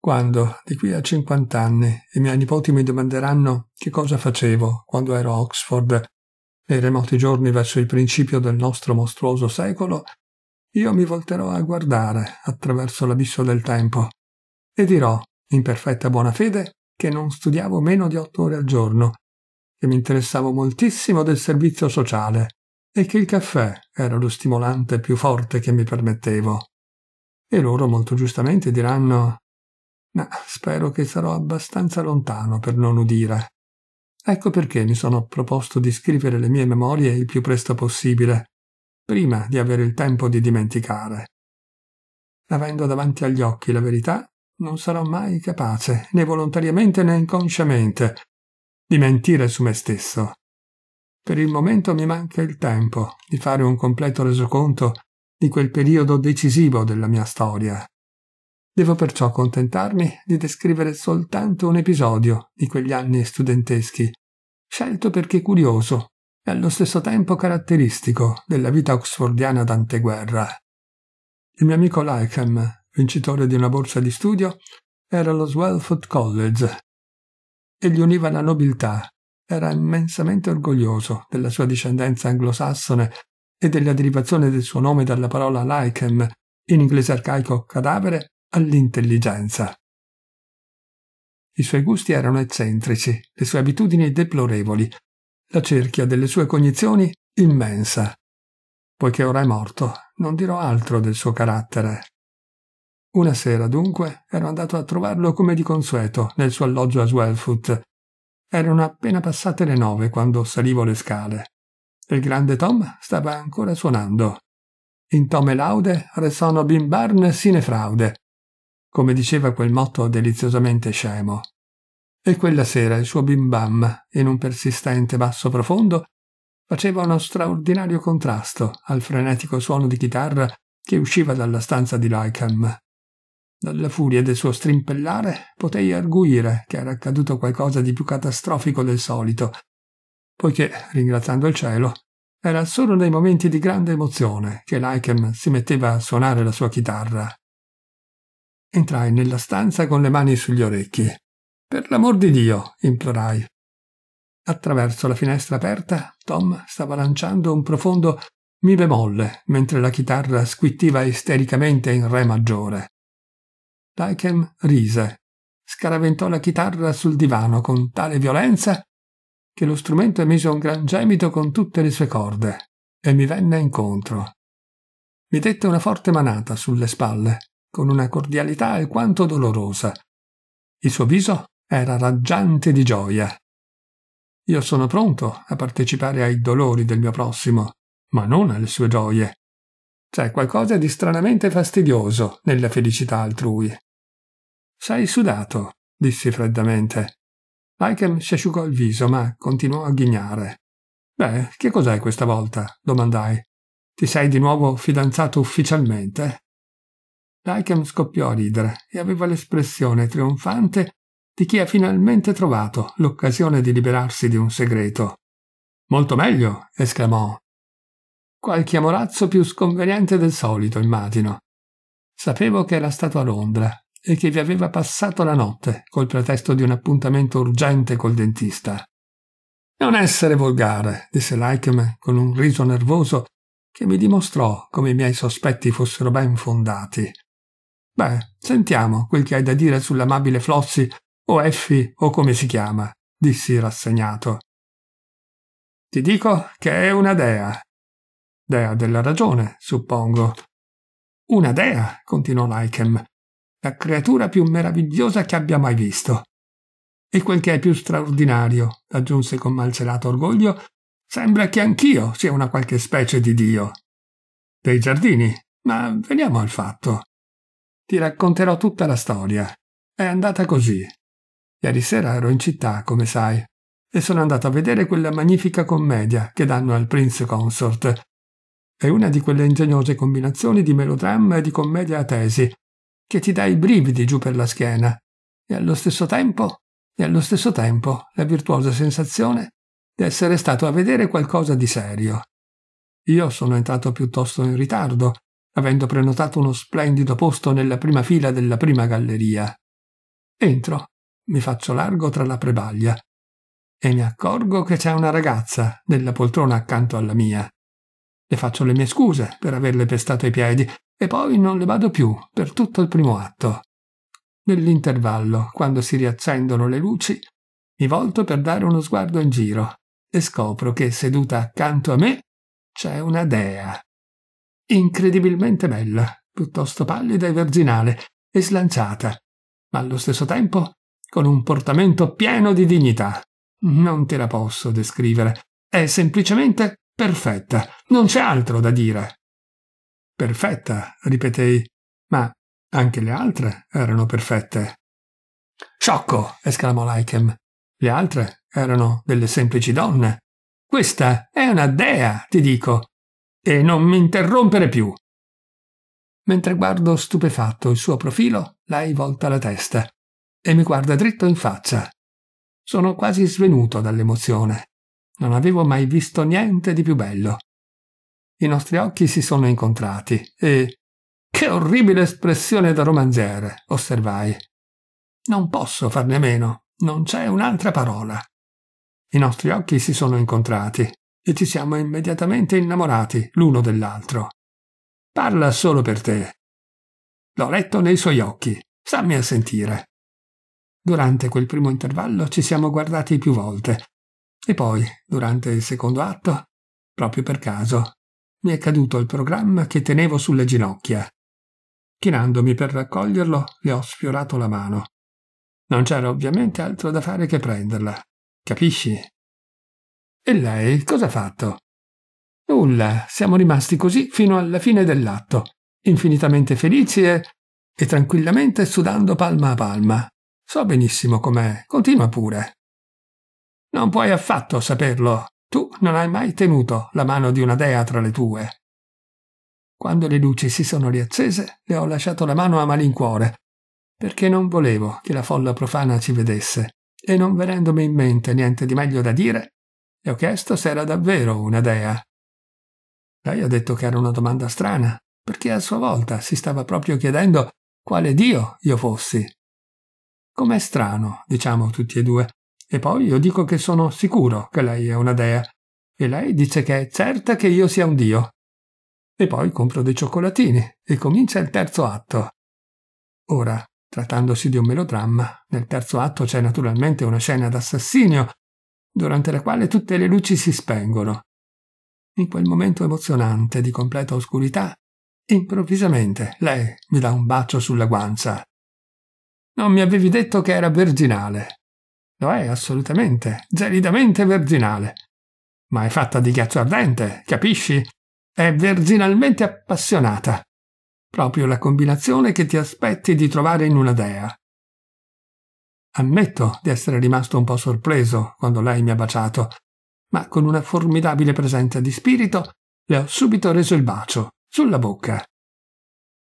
quando, di qui a 50 anni, i miei nipoti mi domanderanno che cosa facevo quando ero a Oxford, nei remoti giorni verso il principio del nostro mostruoso secolo, io mi volterò a guardare attraverso l'abisso del tempo e dirò, in perfetta buona fede, che non studiavo meno di otto ore al giorno, che mi interessavo moltissimo del servizio sociale e che il caffè era lo stimolante più forte che mi permettevo. E loro molto giustamente diranno ma spero che sarò abbastanza lontano per non udire. Ecco perché mi sono proposto di scrivere le mie memorie il più presto possibile, prima di avere il tempo di dimenticare. Avendo davanti agli occhi la verità, non sarò mai capace, né volontariamente né inconsciamente, di mentire su me stesso. Per il momento mi manca il tempo di fare un completo resoconto di quel periodo decisivo della mia storia. Devo perciò contentarmi di descrivere soltanto un episodio di quegli anni studenteschi, scelto perché curioso e allo stesso tempo caratteristico della vita oxfordiana d'anteguerra. Il mio amico Lycam, vincitore di una borsa di studio, era allo Swellford College Egli univa la nobiltà. Era immensamente orgoglioso della sua discendenza anglosassone e della derivazione del suo nome dalla parola Lycam, in inglese arcaico cadavere, all'intelligenza. I suoi gusti erano eccentrici, le sue abitudini deplorevoli, la cerchia delle sue cognizioni immensa. Poiché ora è morto, non dirò altro del suo carattere. Una sera, dunque, ero andato a trovarlo come di consueto nel suo alloggio a Swellfoot. Erano appena passate le nove quando salivo le scale. Il grande Tom stava ancora suonando. In Tom e laude restano bimbarne sine fraude come diceva quel motto deliziosamente scemo. E quella sera il suo bimbam, in un persistente basso profondo, faceva uno straordinario contrasto al frenetico suono di chitarra che usciva dalla stanza di Lycam. Dalla furia del suo strimpellare potei arguire che era accaduto qualcosa di più catastrofico del solito, poiché, ringraziando il cielo, era solo nei momenti di grande emozione che Lycam si metteva a suonare la sua chitarra. Entrai nella stanza con le mani sugli orecchi. Per l'amor di Dio, implorai. Attraverso la finestra aperta, Tom stava lanciando un profondo mi bemolle mentre la chitarra squittiva istericamente in re maggiore. Lychem rise, scaraventò la chitarra sul divano con tale violenza che lo strumento emise un gran gemito con tutte le sue corde e mi venne incontro. Mi dette una forte manata sulle spalle con una cordialità alquanto dolorosa. Il suo viso era raggiante di gioia. Io sono pronto a partecipare ai dolori del mio prossimo, ma non alle sue gioie. C'è qualcosa di stranamente fastidioso nella felicità altrui. Sei sudato, dissi freddamente. Aikem si asciugò il viso, ma continuò a ghignare. Beh, che cos'è questa volta? domandai. Ti sei di nuovo fidanzato ufficialmente? Lycan scoppiò a ridere e aveva l'espressione trionfante di chi ha finalmente trovato l'occasione di liberarsi di un segreto. Molto meglio, esclamò. Qualche amorazzo più sconveniente del solito, immagino. Sapevo che era stato a Londra e che vi aveva passato la notte col pretesto di un appuntamento urgente col dentista. Non essere volgare, disse Lychem con un riso nervoso che mi dimostrò come i miei sospetti fossero ben fondati. Beh, sentiamo quel che hai da dire sull'amabile Flossi o Effi o come si chiama, dissi rassegnato. Ti dico che è una dea. Dea della ragione, suppongo. Una dea, continuò Lychem, la creatura più meravigliosa che abbia mai visto. E quel che è più straordinario, aggiunse con malcelato orgoglio, sembra che anch'io sia una qualche specie di dio. Dei giardini, ma veniamo al fatto. Ti racconterò tutta la storia. È andata così. Ieri sera ero in città, come sai, e sono andato a vedere quella magnifica commedia che danno al Prince Consort. È una di quelle ingegnose combinazioni di melodramma e di commedia a tesi, che ti dà i brividi giù per la schiena, e allo stesso tempo, e allo stesso tempo, la virtuosa sensazione di essere stato a vedere qualcosa di serio. Io sono entrato piuttosto in ritardo, avendo prenotato uno splendido posto nella prima fila della prima galleria. Entro, mi faccio largo tra la prebaglia e mi accorgo che c'è una ragazza nella poltrona accanto alla mia. Le faccio le mie scuse per averle pestato i piedi e poi non le vado più per tutto il primo atto. Nell'intervallo, quando si riaccendono le luci, mi volto per dare uno sguardo in giro e scopro che seduta accanto a me c'è una dea incredibilmente bella, piuttosto pallida e verginale, e slanciata, ma allo stesso tempo con un portamento pieno di dignità. Non te la posso descrivere, è semplicemente perfetta, non c'è altro da dire. Perfetta, ripetei, ma anche le altre erano perfette. Sciocco, esclamò Lychem. Le altre erano delle semplici donne. Questa è una dea, ti dico, e non mi interrompere più. Mentre guardo stupefatto il suo profilo, lei volta la testa e mi guarda dritto in faccia. Sono quasi svenuto dall'emozione. Non avevo mai visto niente di più bello. I nostri occhi si sono incontrati e... Che orribile espressione da romanziere, osservai. Non posso farne a meno, non c'è un'altra parola. I nostri occhi si sono incontrati e ci siamo immediatamente innamorati l'uno dell'altro. Parla solo per te. L'ho letto nei suoi occhi. Stammi a sentire. Durante quel primo intervallo ci siamo guardati più volte e poi, durante il secondo atto, proprio per caso, mi è caduto il programma che tenevo sulle ginocchia. Chinandomi per raccoglierlo, le ho sfiorato la mano. Non c'era ovviamente altro da fare che prenderla. Capisci? E lei cosa ha fatto? Nulla, siamo rimasti così fino alla fine dell'atto, infinitamente felici e, e tranquillamente sudando palma a palma. So benissimo com'è, continua pure. Non puoi affatto saperlo, tu non hai mai tenuto la mano di una dea tra le tue. Quando le luci si sono riaccese, le ho lasciato la mano a malincuore, perché non volevo che la folla profana ci vedesse, e non venendomi in mente niente di meglio da dire, le ho chiesto se era davvero una dea. Lei ha detto che era una domanda strana, perché a sua volta si stava proprio chiedendo quale Dio io fossi. Com'è strano, diciamo tutti e due. E poi io dico che sono sicuro che lei è una dea, e lei dice che è certa che io sia un dio. E poi compro dei cioccolatini e comincia il terzo atto. Ora, trattandosi di un melodramma, nel terzo atto c'è naturalmente una scena d'assassinio durante la quale tutte le luci si spengono. In quel momento emozionante di completa oscurità, improvvisamente lei mi dà un bacio sulla guancia. Non mi avevi detto che era virginale. Lo è assolutamente, gelidamente virginale. Ma è fatta di ghiaccio ardente, capisci? È virginalmente appassionata. Proprio la combinazione che ti aspetti di trovare in una dea. Ammetto di essere rimasto un po' sorpreso quando lei mi ha baciato, ma con una formidabile presenza di spirito le ho subito reso il bacio, sulla bocca.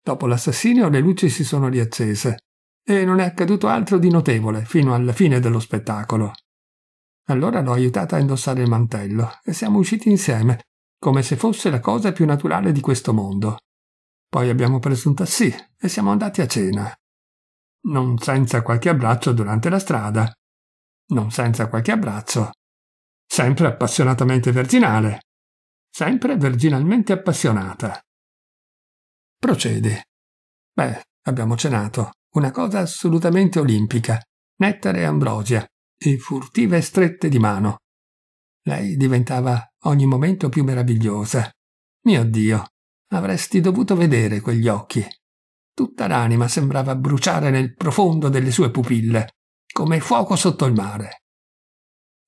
Dopo l'assassinio le luci si sono riaccese e non è accaduto altro di notevole fino alla fine dello spettacolo. Allora l'ho aiutata a indossare il mantello e siamo usciti insieme, come se fosse la cosa più naturale di questo mondo. Poi abbiamo preso un tassì e siamo andati a cena non senza qualche abbraccio durante la strada, non senza qualche abbraccio, sempre appassionatamente virginale, sempre virginalmente appassionata. Procede. Beh, abbiamo cenato, una cosa assolutamente olimpica, nettare e ambrosia, e furtive strette di mano. Lei diventava ogni momento più meravigliosa. Mio Dio, avresti dovuto vedere quegli occhi. Tutta l'anima sembrava bruciare nel profondo delle sue pupille, come fuoco sotto il mare.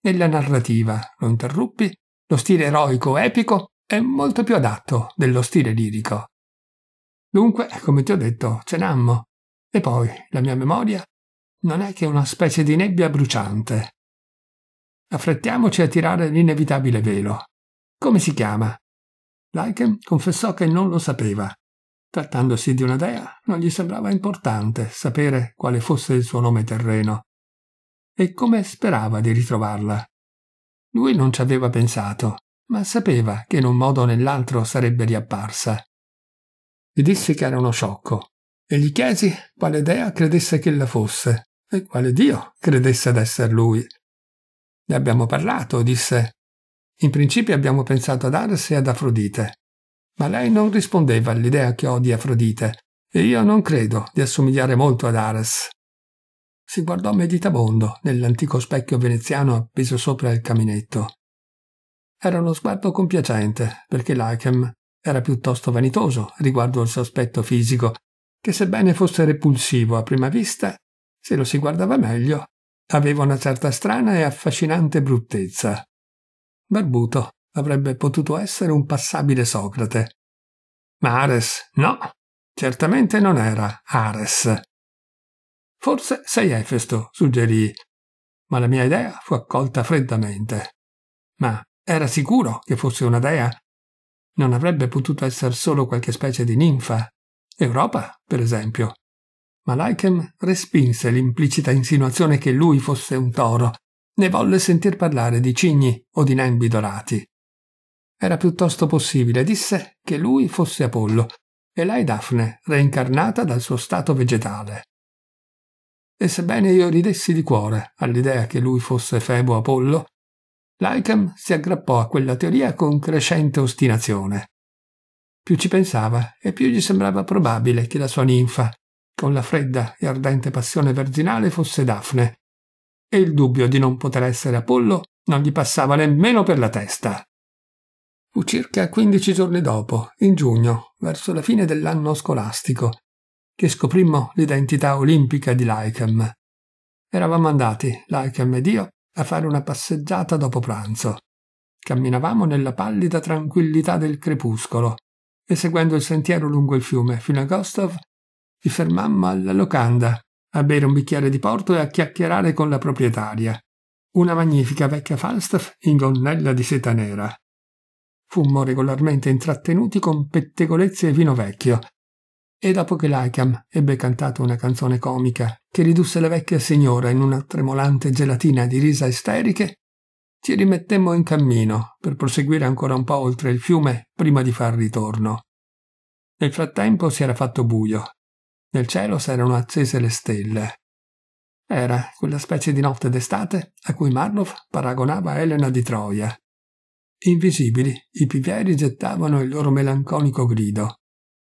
Nella narrativa, lo interruppi, lo stile eroico epico è molto più adatto dello stile lirico. Dunque, come ti ho detto, cenammo. E poi, la mia memoria non è che una specie di nebbia bruciante. Affrettiamoci a tirare l'inevitabile velo. Come si chiama? Lycan confessò che non lo sapeva. Trattandosi di una dea, non gli sembrava importante sapere quale fosse il suo nome terreno e come sperava di ritrovarla. Lui non ci aveva pensato, ma sapeva che in un modo o nell'altro sarebbe riapparsa. Gli dissi che era uno sciocco e gli chiesi quale dea credesse che la fosse e quale Dio credesse ad essere lui. Ne abbiamo parlato, disse. In principio abbiamo pensato ad Arse e ad Afrodite, ma lei non rispondeva all'idea che ho di Afrodite, e io non credo di assomigliare molto ad Ares. Si guardò meditabondo nell'antico specchio veneziano appeso sopra il caminetto. Era uno sguardo compiacente, perché Lychem era piuttosto vanitoso riguardo al suo aspetto fisico, che sebbene fosse repulsivo a prima vista, se lo si guardava meglio, aveva una certa strana e affascinante bruttezza. Barbuto, avrebbe potuto essere un passabile Socrate. Ma Ares no, certamente non era Ares. Forse sei Efesto, suggerì, ma la mia idea fu accolta freddamente. Ma era sicuro che fosse una dea? Non avrebbe potuto essere solo qualche specie di ninfa? Europa, per esempio. Ma Lychem respinse l'implicita insinuazione che lui fosse un toro, ne volle sentir parlare di cigni o di nembi dorati. Era piuttosto possibile, disse, che lui fosse Apollo e lei Daphne, reincarnata dal suo stato vegetale. E sebbene io ridessi di cuore all'idea che lui fosse Febo Apollo, Lycam si aggrappò a quella teoria con crescente ostinazione. Più ci pensava e più gli sembrava probabile che la sua ninfa, con la fredda e ardente passione verginale, fosse Daphne, e il dubbio di non poter essere Apollo non gli passava nemmeno per la testa. Fu circa 15 giorni dopo, in giugno, verso la fine dell'anno scolastico, che scoprimmo l'identità olimpica di Lycam. Eravamo andati, Lycam ed io, a fare una passeggiata dopo pranzo. Camminavamo nella pallida tranquillità del crepuscolo e seguendo il sentiero lungo il fiume fino a Gostov, ci fermammo alla locanda a bere un bicchiere di porto e a chiacchierare con la proprietaria, una magnifica vecchia Falstaff in gonnella di seta nera fummo regolarmente intrattenuti con pettegolezze e vino vecchio. E dopo che Lycam ebbe cantato una canzone comica che ridusse la vecchia signora in una tremolante gelatina di risa isteriche, ci rimettemmo in cammino per proseguire ancora un po' oltre il fiume prima di far ritorno. Nel frattempo si era fatto buio. Nel cielo s'erano accese le stelle. Era quella specie di notte d'estate a cui Marlow paragonava Elena di Troia. Invisibili, i pivieri gettavano il loro melanconico grido.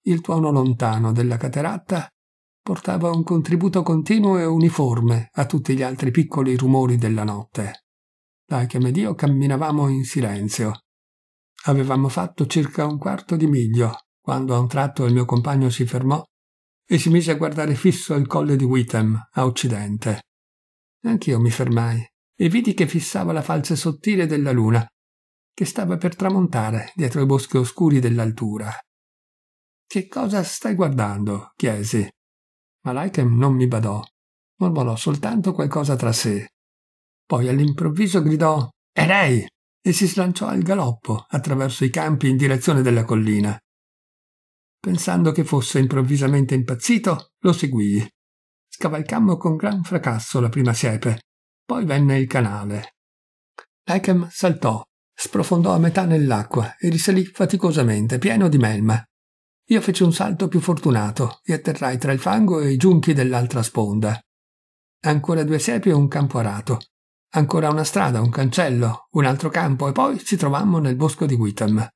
Il tuono lontano della cateratta portava un contributo continuo e uniforme a tutti gli altri piccoli rumori della notte. Da io camminavamo in silenzio. Avevamo fatto circa un quarto di miglio quando a un tratto il mio compagno si fermò e si mise a guardare fisso il colle di Whitem, a occidente. Anch'io mi fermai e vidi che fissava la falce sottile della luna, che stava per tramontare dietro i boschi oscuri dell'altura. Che cosa stai guardando? chiesi. Ma Lychem non mi badò, mormorò soltanto qualcosa tra sé. Poi all'improvviso gridò È lei! e si slanciò al galoppo attraverso i campi in direzione della collina. Pensando che fosse improvvisamente impazzito, lo seguii. Scavalcammo con gran fracasso la prima siepe, poi venne il canale. Lychem saltò, sprofondò a metà nell'acqua e risalì faticosamente, pieno di melma. Io feci un salto più fortunato e atterrai tra il fango e i giunchi dell'altra sponda. Ancora due siepi e un campo arato. Ancora una strada, un cancello, un altro campo e poi ci trovammo nel bosco di Whitam.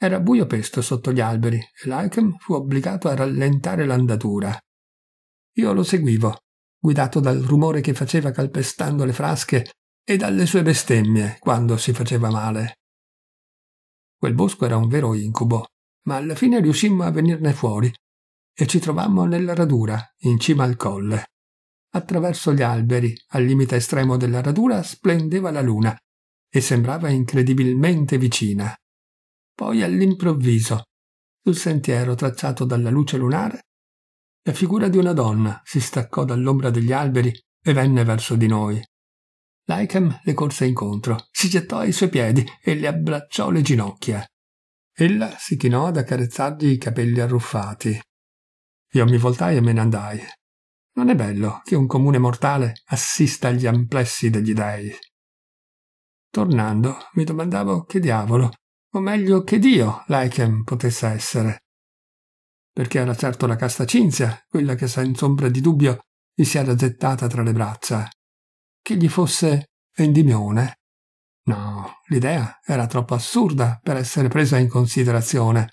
Era buio pesto sotto gli alberi e Lycam fu obbligato a rallentare l'andatura. Io lo seguivo, guidato dal rumore che faceva calpestando le frasche e dalle sue bestemmie quando si faceva male. Quel bosco era un vero incubo, ma alla fine riuscimmo a venirne fuori e ci trovammo nella radura, in cima al colle. Attraverso gli alberi, al limite estremo della radura, splendeva la luna e sembrava incredibilmente vicina. Poi all'improvviso, sul sentiero tracciato dalla luce lunare, la figura di una donna si staccò dall'ombra degli alberi e venne verso di noi. Lycam le corse incontro, si gettò ai suoi piedi e le abbracciò le ginocchia. Ella si chinò ad accarezzargli i capelli arruffati. Io mi voltai e me ne andai. Non è bello che un comune mortale assista agli amplessi degli dei. Tornando, mi domandavo che diavolo, o meglio che Dio Lycam potesse essere. Perché era certo la casta cinzia, quella che senza ombra di dubbio gli si era gettata tra le braccia che gli fosse Endymione. No, l'idea era troppo assurda per essere presa in considerazione,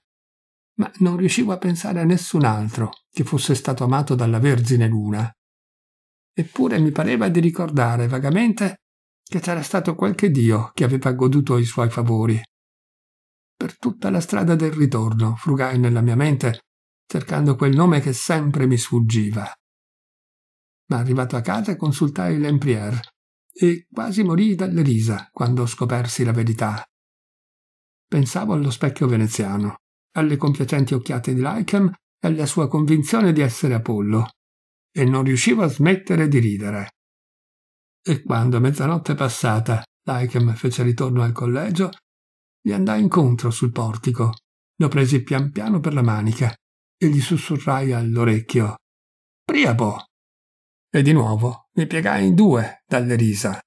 ma non riuscivo a pensare a nessun altro che fosse stato amato dalla Vergine Luna. Eppure mi pareva di ricordare vagamente che c'era stato qualche dio che aveva goduto i suoi favori. Per tutta la strada del ritorno frugai nella mia mente cercando quel nome che sempre mi sfuggiva ma arrivato a casa consultai Lempriere e quasi morii dalle risa quando scopersi la verità. Pensavo allo specchio veneziano, alle compiacenti occhiate di Lychem e alla sua convinzione di essere Apollo, e non riuscivo a smettere di ridere. E quando a mezzanotte passata Lychem fece ritorno al collegio, gli andai incontro sul portico, lo presi pian piano per la manica e gli sussurrai all'orecchio. Priapo, e di nuovo mi piegai in due dalle risa.